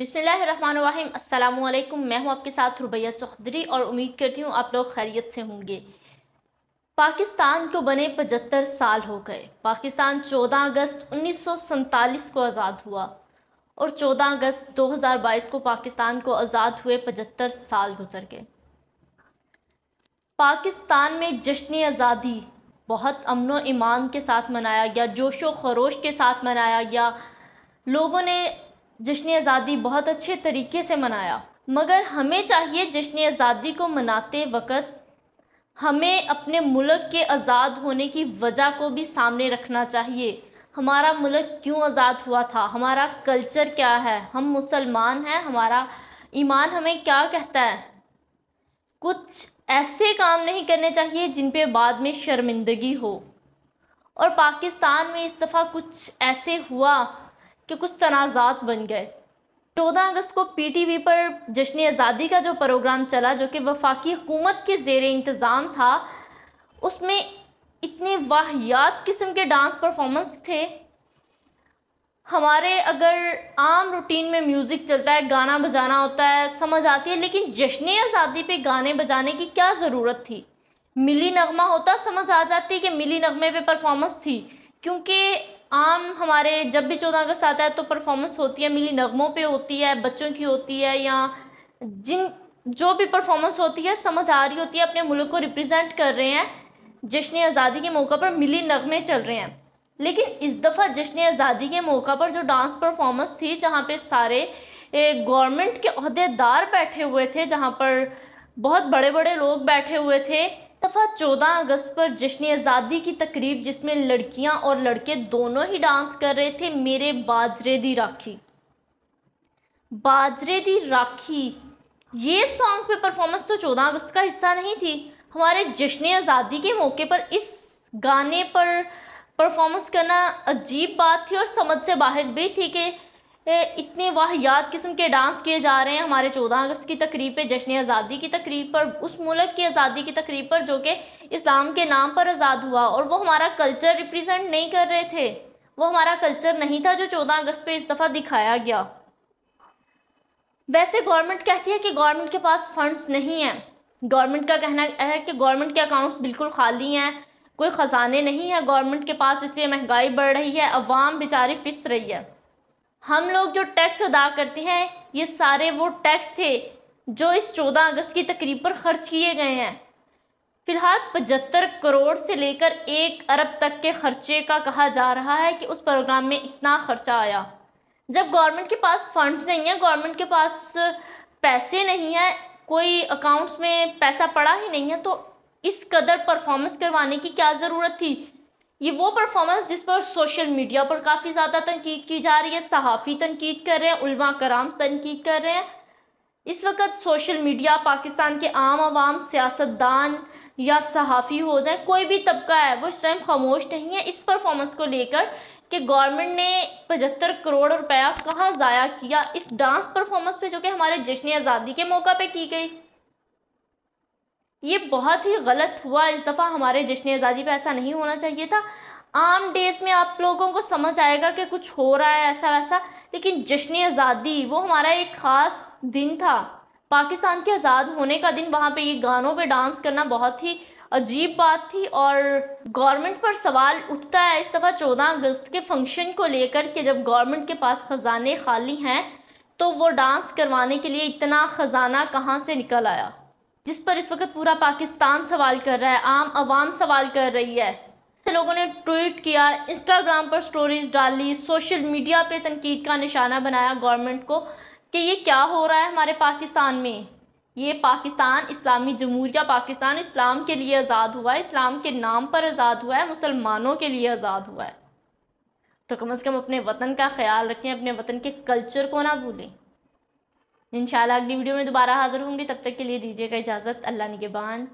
बिसमीम अल्लाम मैं हूं आपके साथ रुबैया चौधरी और उम्मीद करती हूं आप लोग खैरियत से होंगे पाकिस्तान को बने पचहत्तर साल हो गए पाकिस्तान 14 अगस्त उन्नीस को आज़ाद हुआ और 14 अगस्त 2022 को पाकिस्तान को आज़ाद हुए पचहत्तर साल गुजर गए पाकिस्तान में जश्न आज़ादी बहुत अमन ईमान के साथ मनाया गया जोश व खरोश के साथ मनाया गया लोगों ने जश्न आज़ादी बहुत अच्छे तरीके से मनाया मगर हमें चाहिए जश्न आज़ादी को मनाते वक्त हमें अपने मुल्क के आज़ाद होने की वजह को भी सामने रखना चाहिए हमारा मुल्क क्यों आज़ाद हुआ था हमारा कल्चर क्या है हम मुसलमान हैं हमारा ईमान हमें क्या कहता है कुछ ऐसे काम नहीं करने चाहिए जिन पे बाद में शर्मिंदगी हो और पाकिस्तान में इस दफ़ा कुछ ऐसे हुआ कि कुछ तनाज़ात बन गए चौदह अगस्त को पी टी वी पर जश्न आज़ादी का जो प्रोग्राम चला जो कि वफाकी हुकूमत के जेर इंतज़ाम था उसमें इतने वाहियात किस्म के डांस परफॉर्मेंस थे हमारे अगर आम रूटीन में म्यूज़िक चलता है गाना बजाना होता है समझ आती है लेकिन जश्न आज़ादी पे गाने बजाने की क्या ज़रूरत थी मिली नगमा होता समझ आ जाती कि मिली नगमे पे परफॉर्मेंस थी क्योंकि आम हमारे जब भी चौदह अगस्त आता है तो परफॉर्मेंस होती है मिली नगमों पे होती है बच्चों की होती है या जिन जो भी परफॉर्मेंस होती है समझ आ रही होती है अपने मुल्क को रिप्रेजेंट कर रहे हैं जश्न आज़ादी के मौका पर मिली नगमे चल रहे हैं लेकिन इस दफ़ा जश्न आज़ादी के मौका पर जो डांस परफॉर्मेंस थी जहाँ पर सारे गवर्नमेंट के अहदेदार बैठे हुए थे जहाँ पर बहुत बड़े बड़े लोग बैठे हुए थे दफ़ा 14 अगस्त पर जश्न आज़ादी की तकरीब जिसमें लड़कियां और लड़के दोनों ही डांस कर रहे थे मेरे बाजरे दी राखी बाजरे दी राखी ये सॉन्ग पे परफॉर्मेंस तो 14 अगस्त का हिस्सा नहीं थी हमारे जश्न आज़ादी के मौके पर इस गाने पर परफॉर्मेंस करना अजीब बात थी और समझ से बाहर भी थी कि इतने वाहियात किस्म के डांस किए जा रहे हैं हमारे चौदह अगस्त की तकरीब पर जश्न आज़ादी की तकरीब पर उस मुल्क की आज़ादी की तकरीब पर जो कि इस्लाम के नाम पर आज़ाद हुआ और वो हमारा कल्चर रिप्रेजेंट नहीं कर रहे थे वो हमारा कल्चर नहीं था जो चौदह अगस्त पे इस दफ़ा दिखाया गया वैसे गवर्नमेंट कहती है कि गवर्नमेंट के पास फंड्स नहीं हैं गवर्नमेंट का कहना है कि गवर्नमेंट के अकाउंट्स बिल्कुल खाली हैं कोई ख़जाने नहीं हैं गवर्नमेंट के पास इसलिए महंगाई बढ़ रही है अवाम बेचारी पिस रही है हम लोग जो टैक्स अदा करते हैं ये सारे वो टैक्स थे जो इस चौदह अगस्त की तकरीब पर खर्च किए गए हैं फिलहाल पचहत्तर करोड़ से लेकर एक अरब तक के खर्चे का कहा जा रहा है कि उस प्रोग्राम में इतना खर्चा आया जब गवर्नमेंट के पास फंड्स नहीं है गवर्नमेंट के पास पैसे नहीं है कोई अकाउंट्स में पैसा पड़ा ही नहीं है तो इस कदर परफॉर्मेंस करवाने की क्या ज़रूरत थी ये वो परफॉर्मेंस जिस पर सोशल मीडिया पर काफ़ी ज़्यादा तनकीद की जा रही है सहाफ़ी तनकीद कर रहे हैं उलमा कराम तनकीद कर रहे हैं इस वक्त सोशल मीडिया पाकिस्तान के आम आवाम सियासतदान या सहाफ़ी हो जाए कोई भी तबका है वो इस टाइम खामोश नहीं है इस परफॉर्मेंस को लेकर कि गवर्नमेंट ने पचहत्तर करोड़ रुपया कहाँ ज़ाया किया इस डांस परफॉर्मेंस पे जो कि हमारे जश्न आज़ादी के मौका पे की गई ये बहुत ही गलत हुआ इस दफ़ा हमारे जश्न आज़ादी पे ऐसा नहीं होना चाहिए था आम डेज़ में आप लोगों को समझ आएगा कि कुछ हो रहा है ऐसा वैसा लेकिन जश्न आज़ादी वो हमारा एक ख़ास दिन था पाकिस्तान के आज़ाद होने का दिन वहाँ पर ये गानों पर डांस करना बहुत ही अजीब बात थी और गवर्नमेंट पर सवाल उठता है इस दफ़ा चौदह अगस्त के फंक्शन को लेकर के जब गवर्नमेंट के पास ख़जाने खाली हैं तो वो डांस करवाने के लिए इतना ख़जाना कहाँ से निकल आया जिस पर इस वक्त पूरा पाकिस्तान सवाल कर रहा है आम आवाम सवाल कर रही है लोगों ने ट्वीट किया इंस्टाग्राम पर स्टोरीज डाली सोशल मीडिया पे तनकीद का निशाना बनाया गवर्नमेंट को कि ये क्या हो रहा है हमारे पाकिस्तान में ये पाकिस्तान इस्लामी जमहूरिया पाकिस्तान इस्लाम के लिए आज़ाद हुआ है इस्लाम के नाम पर आज़ाद हुआ है मुसलमानों के लिए आज़ाद हुआ है तो कम अज़ कम अपने वतन का ख्याल रखें अपने वतन के कल्चर को ना भूलें इंशाल्लाह अगली वीडियो में दोबारा हाजिर होंगे तब तक के लिए दीजिएगा इजाज़त अल्लाह निगेबान